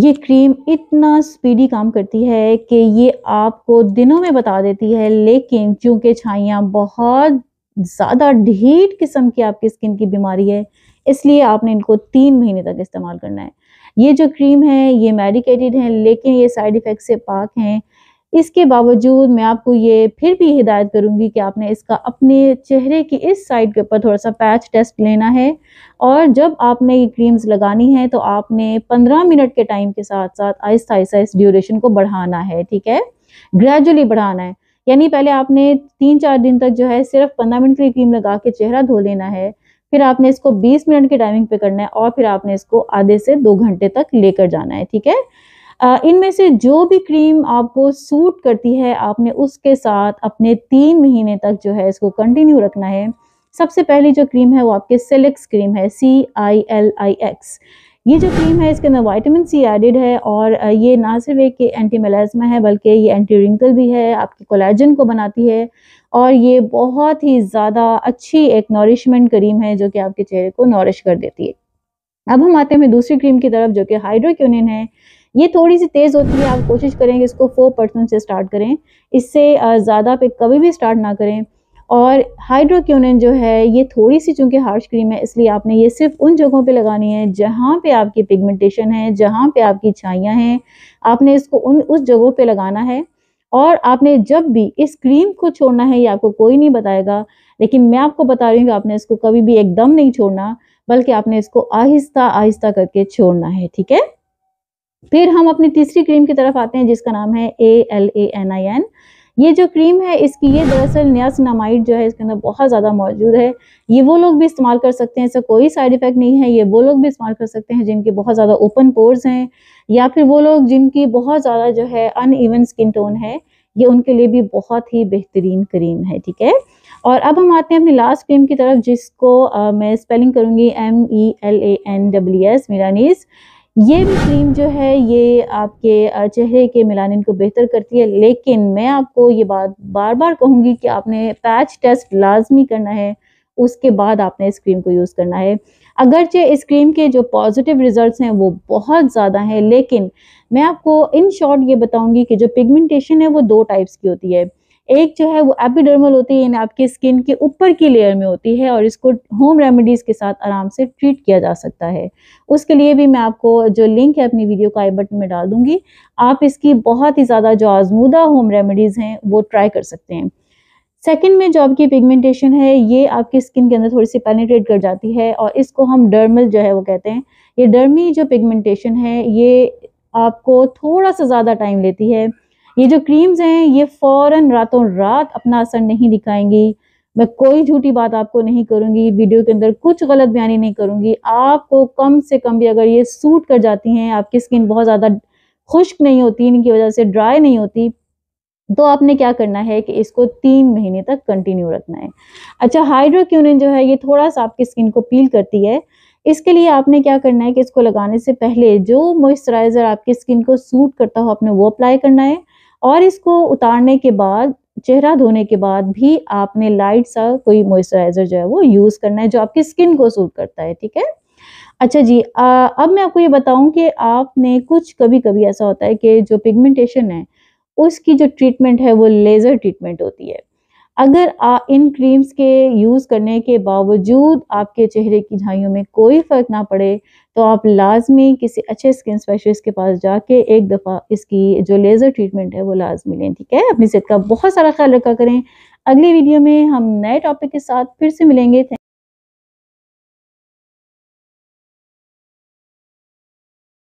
ये क्रीम इतना स्पीडी काम करती है कि ये आपको दिनों में बता देती है लेकिन चूंकि छाइयाँ बहुत ज़्यादा ढीठ किस्म की आपकी स्किन की बीमारी है इसलिए आपने इनको तीन महीने तक इस्तेमाल करना है ये जो क्रीम है ये मेडिकेटेड है लेकिन ये साइड इफ़ेक्ट से पाक हैं इसके बावजूद मैं आपको ये फिर भी हिदायत करूंगी कि आपने इसका अपने चेहरे की इस साइड के ऊपर थोड़ा सा पैच टेस्ट लेना है और जब आपने ये क्रीम्स लगानी है तो आपने 15 मिनट के टाइम के साथ साथ आहिस्ता आहिस्ता इस ड्यूरेशन को बढ़ाना है ठीक है ग्रेजुअली बढ़ाना है यानी पहले आपने तीन चार दिन तक जो है सिर्फ पंद्रह मिनट के क्रीम लगा के चेहरा धो लेना है फिर आपने इसको बीस मिनट के टाइमिंग पे करना है और फिर आपने इसको आधे से दो घंटे तक लेकर जाना है ठीक है इनमें से जो भी क्रीम आपको सूट करती है आपने उसके साथ अपने तीन महीने तक जो है इसको कंटिन्यू रखना है सबसे पहली जो क्रीम है वो आपके सेलेक्स क्रीम है सी आई एल आई एक्स ये जो क्रीम है इसके अंदर वाइटामिन सी एडिड है और ये ना सिर्फ एक एंटी मेलाजमा है बल्कि ये एंटी रिंकल भी है आपके कोलेजन को बनाती है और ये बहुत ही ज़्यादा अच्छी एक नॉरिशमेंट क्रीम है जो कि आपके चेहरे को नॉरिश कर देती है अब हम आते हैं दूसरी क्रीम की तरफ जो कि हाइड्रोक्यूनिन है ये थोड़ी सी तेज़ होती है आप कोशिश करें कि इसको फोर परसेंट से स्टार्ट करें इससे ज़्यादा पे कभी भी स्टार्ट ना करें और हाइड्रोक्यूनन जो है ये थोड़ी सी चूँकि हार्श क्रीम है इसलिए आपने ये सिर्फ उन जगहों पे लगानी है जहाँ पे आपकी पिगमेंटेशन है जहाँ पे आपकी छाइयाँ हैं आपने इसको उन उस जगहों पे लगाना है और आपने जब भी इस क्रीम को छोड़ना है ये आपको कोई नहीं बताएगा लेकिन मैं आपको बता रही हूँ कि आपने इसको कभी भी एकदम नहीं छोड़ना बल्कि आपने इसको आहिस्ता आहिस्ता करके छोड़ना है ठीक है फिर हम अपनी तीसरी क्रीम की तरफ आते हैं जिसका नाम है A L A N I N ये जो क्रीम है इसकी ये दरअसल न्यासनामाइड जो है इसके अंदर बहुत ज़्यादा मौजूद है ये वो लोग भी इस्तेमाल कर सकते हैं इससे कोई साइड इफेक्ट नहीं है ये वो लोग भी इस्तेमाल कर सकते हैं जिनके बहुत ज़्यादा ओपन पोर्स हैं या फिर वो लोग जिनकी बहुत ज़्यादा जो है अन ईवन स्किन टोन है ये उनके लिए भी बहुत ही बेहतरीन क्रीम है ठीक है और अब हम आते हैं अपनी लास्ट क्रीम की तरफ जिसको आ, मैं स्पेलिंग करूँगी M E L A N W S मीरानीज़ ये भी क्रीम जो है ये आपके चेहरे के मिलानिन को बेहतर करती है लेकिन मैं आपको ये बात बार बार कहूँगी कि आपने पैच टेस्ट लाजमी करना है उसके बाद आपने इस क्रीम को यूज़ करना है अगरचे इस क्रीम के जो पॉजिटिव रिजल्ट्स हैं वो बहुत ज़्यादा हैं लेकिन मैं आपको इन शॉर्ट ये बताऊँगी कि जो पिगमेंटेशन है वो दो टाइप्स की होती है एक जो है वो एपिडर्मल होती है यानी आपकी स्किन के ऊपर की लेयर में होती है और इसको होम रेमेडीज़ के साथ आराम से ट्रीट किया जा सकता है उसके लिए भी मैं आपको जो लिंक है अपनी वीडियो का आई बटन में डाल दूंगी आप इसकी बहुत ही ज़्यादा जो आजमूदा होम रेमेडीज़ हैं वो ट्राई कर सकते हैं सेकेंड में जो आपकी पिगमेंटेशन है ये आपकी स्किन के अंदर थोड़ी सी पेनीट्रेट कर जाती है और इसको हम डर्मल जो है वो कहते हैं ये डर्मी जो पिगमेंटेशन है ये आपको थोड़ा सा ज़्यादा टाइम लेती है ये जो क्रीम्स हैं ये फ़ौरन रातों रात अपना असर नहीं दिखाएंगी मैं कोई झूठी बात आपको नहीं करूंगी वीडियो के अंदर कुछ गलत बयानी नहीं करूंगी आपको कम से कम भी अगर ये सूट कर जाती हैं आपकी स्किन बहुत ज़्यादा खुश्क नहीं होती इनकी वजह से ड्राई नहीं होती तो आपने क्या करना है कि इसको तीन महीने तक कंटिन्यू रखना है अच्छा हाइड्रोक्यूनिन जो है ये थोड़ा सा आपकी स्किन को पील करती है इसके लिए आपने क्या करना है कि इसको लगाने से पहले जो मॉइस्चराइज़र आपकी स्किन को सूट करता हो आपने वो अप्लाई करना है और इसको उतारने के बाद चेहरा धोने के बाद भी आपने लाइट सा कोई मॉइस्चराइज़र जो है वो यूज़ करना है जो आपकी स्किन को सूट करता है ठीक है अच्छा जी आ, अब मैं आपको ये बताऊं कि आपने कुछ कभी कभी ऐसा होता है कि जो पिगमेंटेशन है उसकी जो ट्रीटमेंट है वो लेज़र ट्रीटमेंट होती है अगर आ, इन क्रीम्स के यूज़ करने के बावजूद आपके चेहरे की झाइयों में कोई फ़र्क ना पड़े तो आप लाजमी किसी अच्छे स्किन स्पेशलिस्ट के पास जाके एक दफ़ा इसकी जो लेज़र ट्रीटमेंट है वो लाजमी लें ठीक है अपनी सेहत का बहुत सारा ख्याल रखा करें अगली वीडियो में हम नए टॉपिक के साथ फिर से मिलेंगे